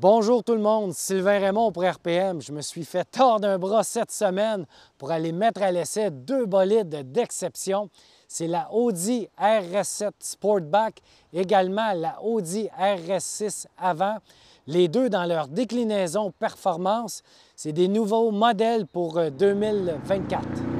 Bonjour tout le monde, Sylvain Raymond pour RPM. Je me suis fait tort d'un bras cette semaine pour aller mettre à l'essai deux bolides d'exception. C'est la Audi RS7 Sportback, également la Audi RS6 avant. Les deux dans leur déclinaison performance, c'est des nouveaux modèles pour 2024. Euh,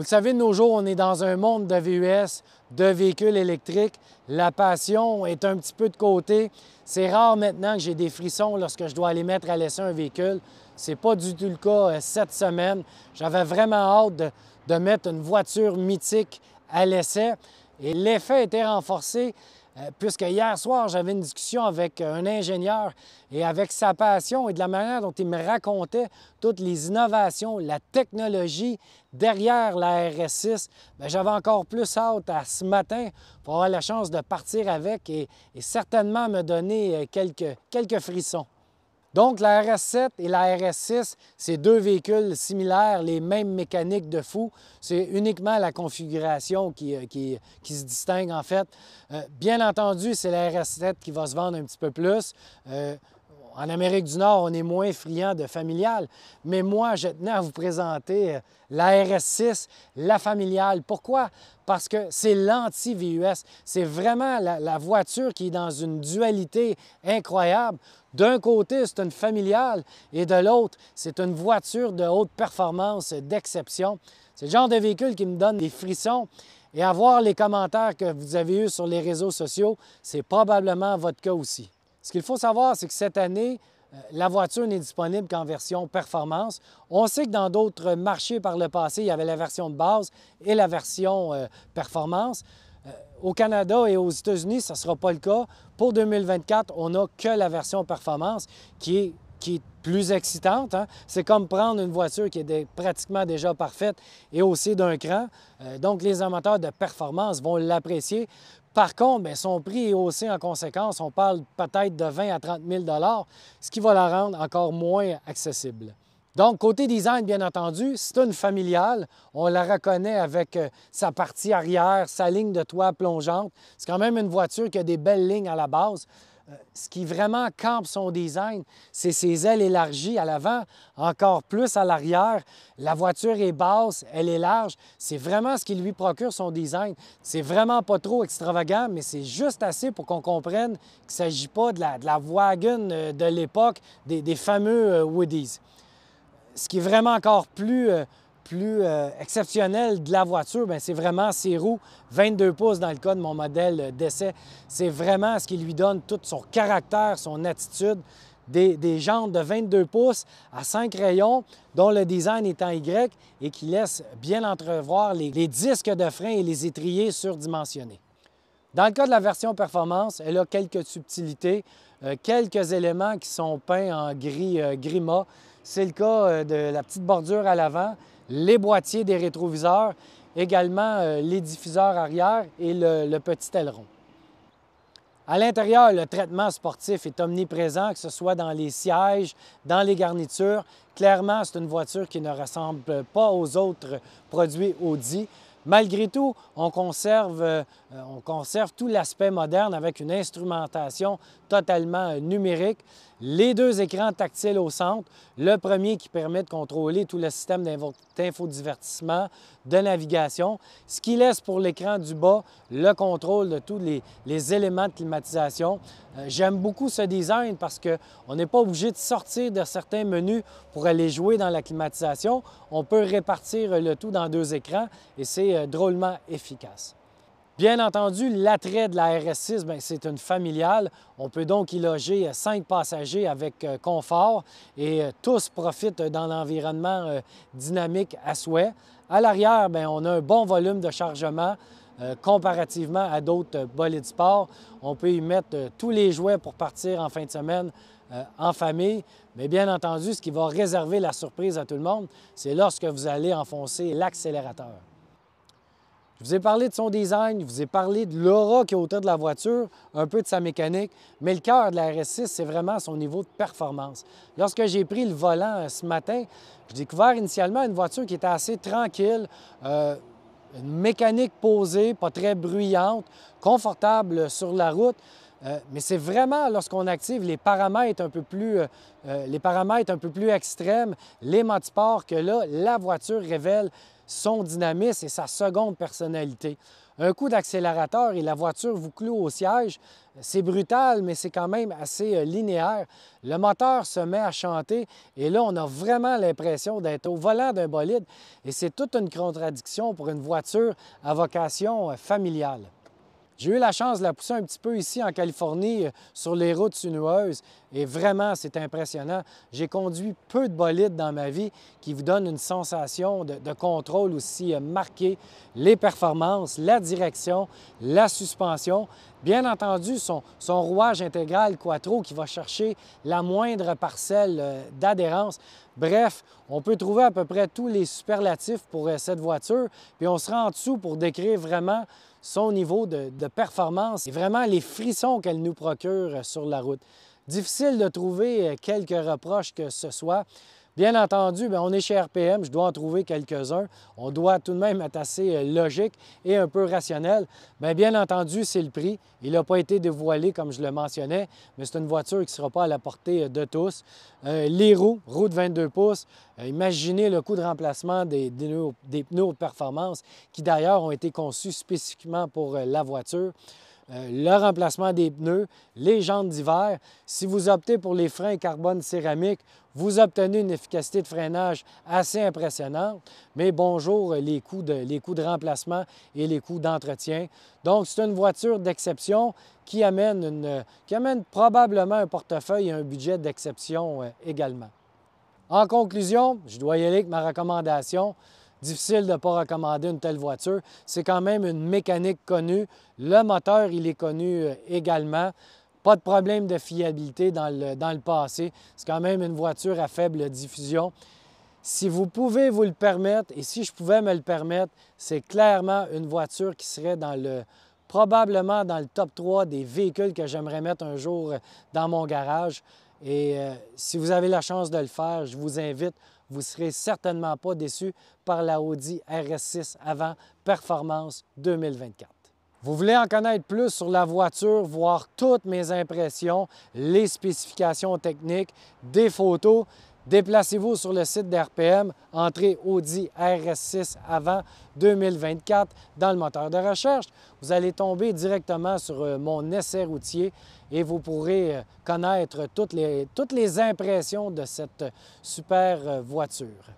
vous le savez, de nos jours, on est dans un monde de VUS, de véhicules électriques. La passion est un petit peu de côté. C'est rare maintenant que j'ai des frissons lorsque je dois aller mettre à l'essai un véhicule. n'est pas du tout le cas euh, cette semaine. J'avais vraiment hâte de, de mettre une voiture mythique à l'essai. Et l'effet était renforcé euh, puisque hier soir, j'avais une discussion avec un ingénieur et avec sa passion et de la manière dont il me racontait toutes les innovations, la technologie derrière la RS6, ben, j'avais encore plus hâte à ce matin pour avoir la chance de partir avec et, certainement me donner euh, quelques, quelques frissons. Donc, la RS7 et la RS6, c'est deux véhicules similaires, les mêmes mécaniques de fou. C'est uniquement la configuration qui, euh, qui, se distingue, en fait. Euh, bien entendu, c'est la RS7 qui va se vendre un petit peu plus. Euh, en Amérique du Nord, on est moins friand de familiale, mais moi, je tenais à vous présenter euh, la RS6, la familiale. Pourquoi? Parce que c'est l'anti-VUS. C'est vraiment la, voiture qui est dans une dualité incroyable. D'un côté, c'est une familiale et de l'autre, c'est une voiture de haute performance, d'exception. C'est le genre de véhicule qui me donne des frissons. Et à voir les commentaires que vous avez eus sur les réseaux sociaux, c'est probablement votre cas aussi. Ce qu'il faut savoir, c'est que cette année, euh, la voiture n'est disponible qu'en version performance. On sait que dans d'autres marchés par le passé, il y avait la version de base et la version euh, performance. Euh, au Canada et aux États-Unis, ce ne sera pas le cas. Pour 2024, on n'a que la version performance qui est qui est plus excitante. Hein, c'est comme prendre une voiture qui est pratiquement déjà parfaite et aussi d'un cran. Euh, donc, les amateurs de performance vont l'apprécier. Par contre, ben, son prix est haussé en conséquence. On parle peut-être de 20 à 30 000 ce qui va la rendre encore moins accessible. Donc, côté design, bien entendu, c'est une familiale. On la reconnaît avec euh, sa partie arrière, sa ligne de toit plongeante. C'est quand même une voiture qui a des belles lignes à la base ce qui vraiment campe son design, c'est ses ailes élargies à l'avant, encore plus à l'arrière. La voiture est basse, elle est large. C'est vraiment ce qui lui procure son design. C'est vraiment pas trop extravagant, mais c'est juste assez pour qu'on comprenne qu'il ne s'agit pas de la, de la, wagon euh, de l'époque, des, des, fameux euh, Woodies. Ce qui est vraiment encore plus euh, plus euh, exceptionnel de la voiture, ben, c'est vraiment ses roues 22 pouces dans le cas de mon modèle d'essai. C'est vraiment ce qui lui donne tout son caractère, son attitude. Des, jantes de 22 pouces à 5 rayons, dont le design est en Y et qui laisse bien entrevoir les, disques de frein et les étriers surdimensionnés. Dans le cas de la version performance, elle a quelques subtilités, euh, quelques éléments qui sont peints en gris euh, grima. C'est le cas de la petite bordure à l'avant, les boîtiers des rétroviseurs, également euh, les diffuseurs arrière et le petit aileron. À l'intérieur, le traitement sportif est omniprésent, que ce soit dans les sièges, dans les garnitures. Clairement, c'est une voiture qui ne ressemble pas aux autres produits Audi. Malgré tout, on conserve, euh, on conserve tout l'aspect moderne avec une instrumentation totalement euh, numérique. Les deux écrans tactiles au centre, le premier qui permet de contrôler tout le système d'infodivertissement, de navigation, ce qui laisse pour l'écran du bas le contrôle de tous les, éléments de climatisation. Euh, j'aime beaucoup ce design parce qu'on n'est pas obligé de sortir de certains menus pour aller jouer dans la climatisation. On peut répartir le tout dans deux écrans et c'est euh, drôlement efficace. Bien entendu, l'attrait de la RS6, ben, c'est une familiale. On peut donc y loger euh, cinq passagers avec confort et tous profitent dans l'environnement dynamique à souhait. À l'arrière, ben, on a un bon volume de chargement euh, comparativement à d'autres euh, bolets de sport. On peut y mettre euh, tous les jouets pour partir en fin de semaine en famille. Mais bien entendu, ce qui va réserver la surprise à tout le monde, c'est lorsque vous allez enfoncer l'accélérateur. Je vous ai parlé de son design, je vous ai parlé de l'aura qui est autour de la voiture, un peu de sa mécanique, mais le cœur de la RS6, c'est vraiment son niveau de performance. Lorsque j'ai pris le volant euh, ce matin, j'ai découvert initialement une voiture qui était assez tranquille, euh, une mécanique posée, pas très bruyante, confortable euh, sur la route. mais c'est vraiment lorsqu'on active les paramètres un peu plus, euh, les paramètres un peu plus extrêmes, les que là, la voiture révèle son dynamisme et sa seconde personnalité. Un coup d'accélérateur et la voiture vous cloue au siège. C'est brutal, mais c'est quand même assez euh, linéaire. Le moteur se met à chanter et là, on a vraiment l'impression d'être au volant d'un bolide et c'est toute une contradiction pour une voiture à vocation euh, familiale. J'ai eu la chance de la pousser un petit peu ici en Californie euh, sur les routes sinueuses et vraiment, c'est impressionnant. J'ai conduit peu de bolides dans ma vie qui vous donnent une sensation de, contrôle aussi euh, marquée. Les performances, la direction, la suspension, Bien entendu, son, son, rouage intégral Quattro qui va chercher la moindre parcelle euh, d'adhérence. Bref, on peut trouver à peu près tous les superlatifs pour cette voiture, puis on se rend en dessous pour décrire vraiment son niveau de, performance et vraiment les frissons qu'elle nous procure sur la route. Difficile de trouver euh, quelques reproches que ce soit. Bien entendu, ben, on est chez RPM, je dois en trouver quelques-uns. On doit tout de même être assez euh, logique et un peu rationnel. Bien, bien entendu, c'est le prix. Il n'a pas été dévoilé, comme je le mentionnais, mais c'est une voiture qui ne sera pas à la portée euh, de tous. Euh, les roues, roues de 22 pouces, imaginez le coût de remplacement des, des pneus de performance qui d'ailleurs ont été conçus spécifiquement pour la voiture. Euh, le remplacement des pneus, les jantes d'hiver. Si vous optez pour les freins carbone céramique, vous obtenez une efficacité de freinage assez impressionnante, mais bonjour les coûts de, remplacement et les coûts d'entretien. Donc, c'est une voiture d'exception qui, amène probablement un portefeuille et un budget d'exception euh, également. En conclusion, je dois y aller avec ma recommandation difficile de ne pas recommander une telle voiture. C'est quand même une mécanique connue. Le moteur, il est connu euh, également. Pas de problème de fiabilité dans le, dans le passé. C'est quand même une voiture à faible diffusion. Si vous pouvez vous le permettre, et si je pouvais me le permettre, c'est clairement une voiture qui serait dans le probablement dans le top 3 des véhicules que j'aimerais mettre un jour euh, dans mon garage. Et euh, si vous avez la chance de le faire, je vous invite, vous ne serez certainement pas déçu par la Audi RS6 avant Performance 2024. Vous voulez en connaître plus sur la voiture, voir toutes mes impressions, les spécifications techniques, des photos, Déplacez-vous sur le site d'RPM, entrez Audi RS6 avant 2024 dans le moteur de recherche. Vous allez tomber directement sur euh, mon essai routier et vous pourrez euh, connaître toutes les, toutes les impressions de cette euh, super voiture.